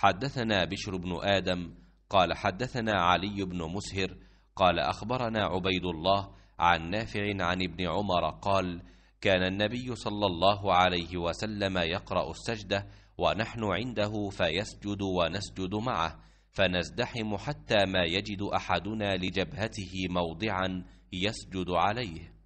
حدثنا بشر بن آدم قال حدثنا علي بن مسهر قال أخبرنا عبيد الله عن نافع عن ابن عمر قال كان النبي صلى الله عليه وسلم يقرأ السجدة ونحن عنده فيسجد ونسجد معه فنزدحم حتى ما يجد أحدنا لجبهته موضعا يسجد عليه